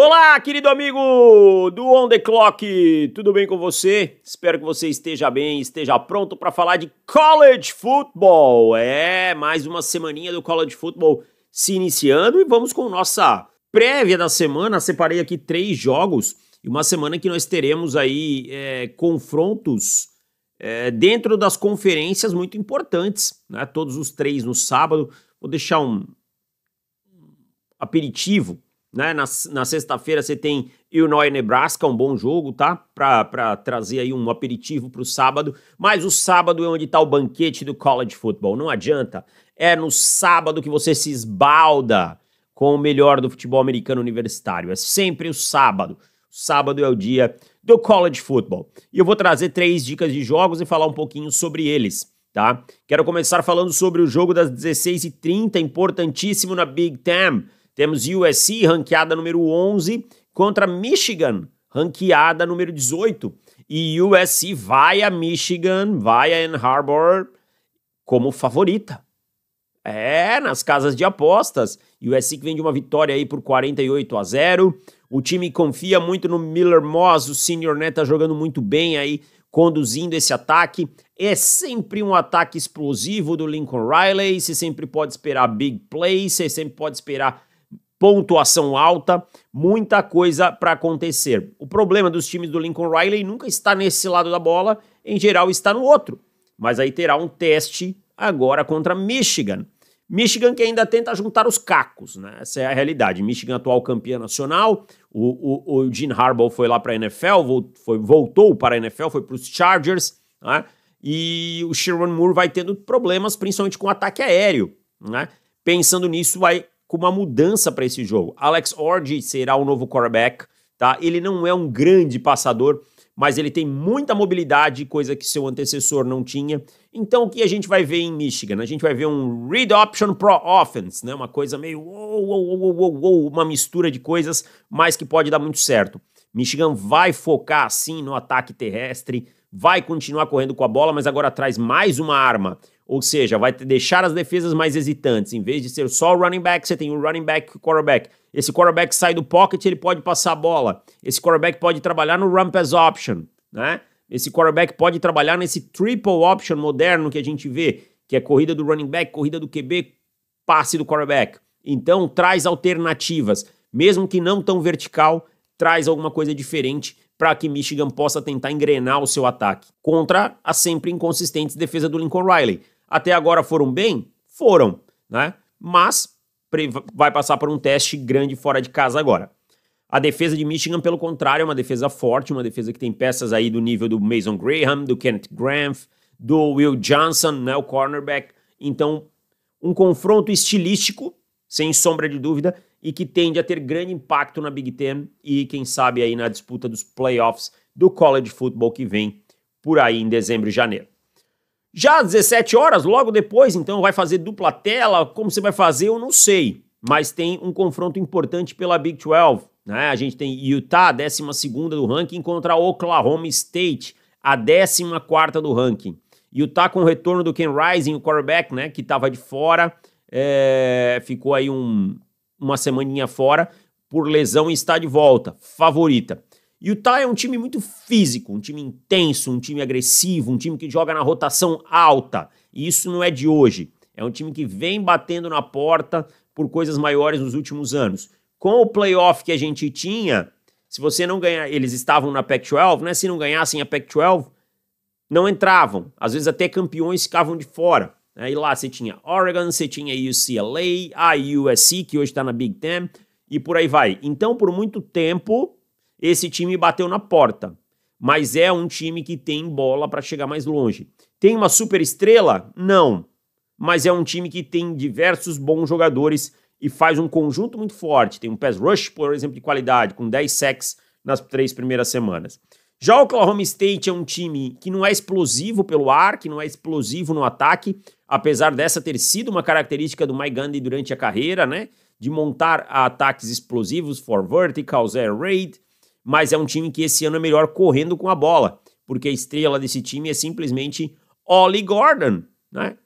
Olá, querido amigo do On The Clock, tudo bem com você? Espero que você esteja bem, esteja pronto para falar de College Football. É, mais uma semaninha do College Football se iniciando e vamos com nossa prévia da semana. Separei aqui três jogos e uma semana que nós teremos aí é, confrontos é, dentro das conferências muito importantes, né? Todos os três no sábado. Vou deixar um aperitivo né? Na, na sexta-feira você tem Illinois e Nebraska, um bom jogo, tá? Para trazer aí um aperitivo para o sábado. Mas o sábado é onde está o banquete do college football. Não adianta. É no sábado que você se esbalda com o melhor do futebol americano universitário. É sempre o sábado. Sábado é o dia do college football. E eu vou trazer três dicas de jogos e falar um pouquinho sobre eles. Tá? Quero começar falando sobre o jogo das 16h30, importantíssimo na Big Ten. Temos USC ranqueada número 11 contra Michigan, ranqueada número 18. E USC vai a Michigan, vai a Ann Harbor como favorita. É, nas casas de apostas. USC que vem de uma vitória aí por 48 a 0. O time confia muito no Miller Moss, o senior né, tá jogando muito bem aí, conduzindo esse ataque. É sempre um ataque explosivo do Lincoln Riley, você sempre pode esperar big play, você sempre pode esperar pontuação alta, muita coisa para acontecer. O problema dos times do Lincoln Riley nunca está nesse lado da bola, em geral está no outro. Mas aí terá um teste agora contra Michigan. Michigan que ainda tenta juntar os cacos, né? Essa é a realidade. Michigan atual campeã nacional, o, o, o Gene Harbaugh foi lá para a NFL, foi, voltou para a NFL, foi para os Chargers, né? E o Sherman Moore vai tendo problemas, principalmente com o ataque aéreo, né? Pensando nisso, vai com uma mudança para esse jogo. Alex Orge será o novo quarterback, tá? Ele não é um grande passador, mas ele tem muita mobilidade, coisa que seu antecessor não tinha. Então, o que a gente vai ver em Michigan? A gente vai ver um read option pro offense, né? Uma coisa meio oh, oh, oh, uma mistura de coisas, mas que pode dar muito certo. Michigan vai focar assim no ataque terrestre, vai continuar correndo com a bola, mas agora traz mais uma arma ou seja, vai deixar as defesas mais hesitantes. Em vez de ser só o running back, você tem o running back e o quarterback. Esse quarterback sai do pocket, ele pode passar a bola. Esse quarterback pode trabalhar no ramp as option, né? Esse quarterback pode trabalhar nesse triple option moderno que a gente vê, que é corrida do running back, corrida do QB, passe do quarterback. Então, traz alternativas, mesmo que não tão vertical, traz alguma coisa diferente para que Michigan possa tentar engrenar o seu ataque contra a sempre inconsistente defesa do Lincoln Riley até agora foram bem? Foram, né? Mas vai passar por um teste grande fora de casa agora. A defesa de Michigan, pelo contrário, é uma defesa forte, uma defesa que tem peças aí do nível do Mason Graham, do Kenneth Graham, do Will Johnson, né, o cornerback. Então, um confronto estilístico, sem sombra de dúvida, e que tende a ter grande impacto na Big Ten e, quem sabe, aí na disputa dos playoffs do college football que vem por aí em dezembro e janeiro. Já às 17 horas, logo depois, então vai fazer dupla tela, como você vai fazer eu não sei, mas tem um confronto importante pela Big 12, né? A gente tem Utah, 12 do ranking contra Oklahoma State, a 14 do ranking. Utah com o retorno do Ken Rising, o quarterback, né, que estava de fora, é, ficou aí um, uma semaninha fora por lesão e está de volta, favorita. E o Utah é um time muito físico, um time intenso, um time agressivo, um time que joga na rotação alta. E isso não é de hoje. É um time que vem batendo na porta por coisas maiores nos últimos anos. Com o playoff que a gente tinha, se você não ganhar, eles estavam na Pac-12, né? Se não ganhassem a Pac-12, não entravam. Às vezes até campeões ficavam de fora. Né? E lá você tinha Oregon, você tinha UCLA, a USC, que hoje está na Big Ten, e por aí vai. Então, por muito tempo, esse time bateu na porta, mas é um time que tem bola para chegar mais longe. Tem uma super estrela? Não, mas é um time que tem diversos bons jogadores e faz um conjunto muito forte. Tem um pass rush, por exemplo, de qualidade, com 10 sacks nas três primeiras semanas. Já o Oklahoma State é um time que não é explosivo pelo ar, que não é explosivo no ataque, apesar dessa ter sido uma característica do Mike Gundy durante a carreira, né? De montar ataques explosivos for vertical, air raid, mas é um time que esse ano é melhor correndo com a bola, porque a estrela desse time é simplesmente Ollie Gordon, né?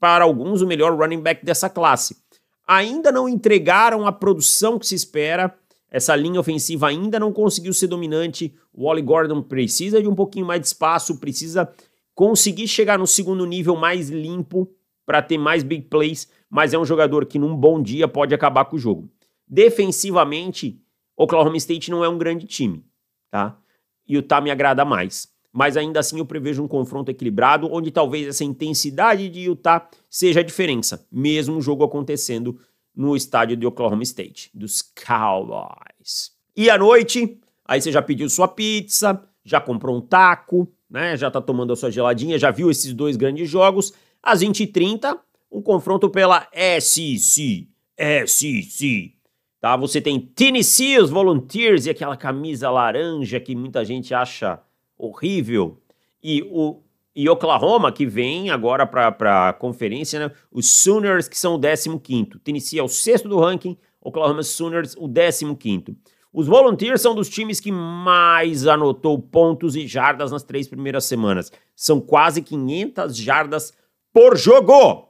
Para alguns, o melhor running back dessa classe. Ainda não entregaram a produção que se espera, essa linha ofensiva ainda não conseguiu ser dominante. O Ollie Gordon precisa de um pouquinho mais de espaço, precisa conseguir chegar no segundo nível mais limpo para ter mais big plays, mas é um jogador que num bom dia pode acabar com o jogo. Defensivamente, Oklahoma State não é um grande time, tá? Utah me agrada mais. Mas ainda assim eu prevejo um confronto equilibrado, onde talvez essa intensidade de Utah seja a diferença, mesmo o jogo acontecendo no estádio de Oklahoma State, dos Cowboys. E à noite, aí você já pediu sua pizza, já comprou um taco, né? Já tá tomando a sua geladinha, já viu esses dois grandes jogos. Às 20h30, um confronto pela SC. SC tá? Você tem Tennessee os Volunteers e aquela camisa laranja que muita gente acha horrível. E o e Oklahoma, que vem agora para a conferência, né? Os Sooners, que são o 15 Tennessee é o sexto do ranking, Oklahoma Sooners o 15 Os Volunteers são dos times que mais anotou pontos e jardas nas três primeiras semanas. São quase 500 jardas por jogo.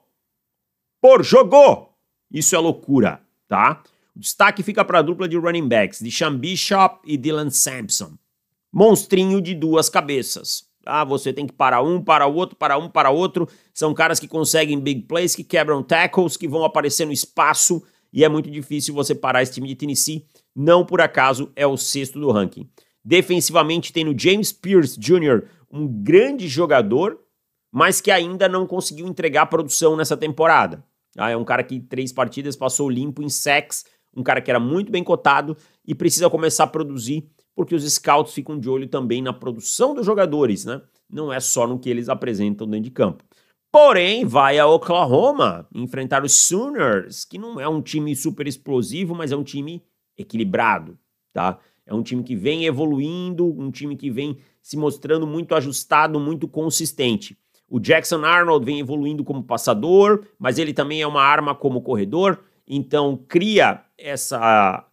Por jogo. Isso é loucura, tá? O destaque fica para a dupla de running backs de Sean Bishop e Dylan Sampson. Monstrinho de duas cabeças. Ah, você tem que parar um, para o outro, para um, para outro. São caras que conseguem big plays, que quebram tackles, que vão aparecer no espaço e é muito difícil você parar esse time de Tennessee. Não por acaso é o sexto do ranking. Defensivamente tem no James Pierce Jr., um grande jogador, mas que ainda não conseguiu entregar produção nessa temporada. Ah, é um cara que três partidas passou limpo em sacks, um cara que era muito bem cotado e precisa começar a produzir, porque os scouts ficam de olho também na produção dos jogadores, né? Não é só no que eles apresentam dentro de campo. Porém, vai a Oklahoma enfrentar os Sooners, que não é um time super explosivo, mas é um time equilibrado, tá? É um time que vem evoluindo, um time que vem se mostrando muito ajustado, muito consistente. O Jackson Arnold vem evoluindo como passador, mas ele também é uma arma como corredor. Então cria essa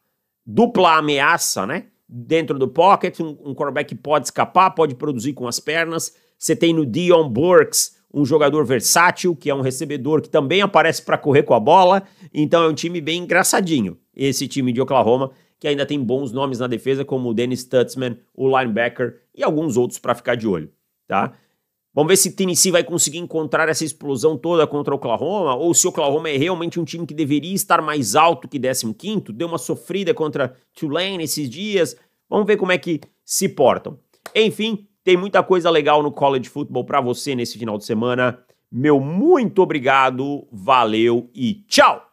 dupla ameaça, né? Dentro do pocket, um, um quarterback pode escapar, pode produzir com as pernas. Você tem no Dion Burks um jogador versátil, que é um recebedor que também aparece para correr com a bola. Então é um time bem engraçadinho, esse time de Oklahoma, que ainda tem bons nomes na defesa, como o Dennis Stutzman, o linebacker e alguns outros para ficar de olho, tá? Vamos ver se Tennessee vai conseguir encontrar essa explosão toda contra Oklahoma ou se Oklahoma é realmente um time que deveria estar mais alto que 15º, deu uma sofrida contra Tulane esses dias. Vamos ver como é que se portam. Enfim, tem muita coisa legal no college football para você nesse final de semana. Meu muito obrigado, valeu e tchau.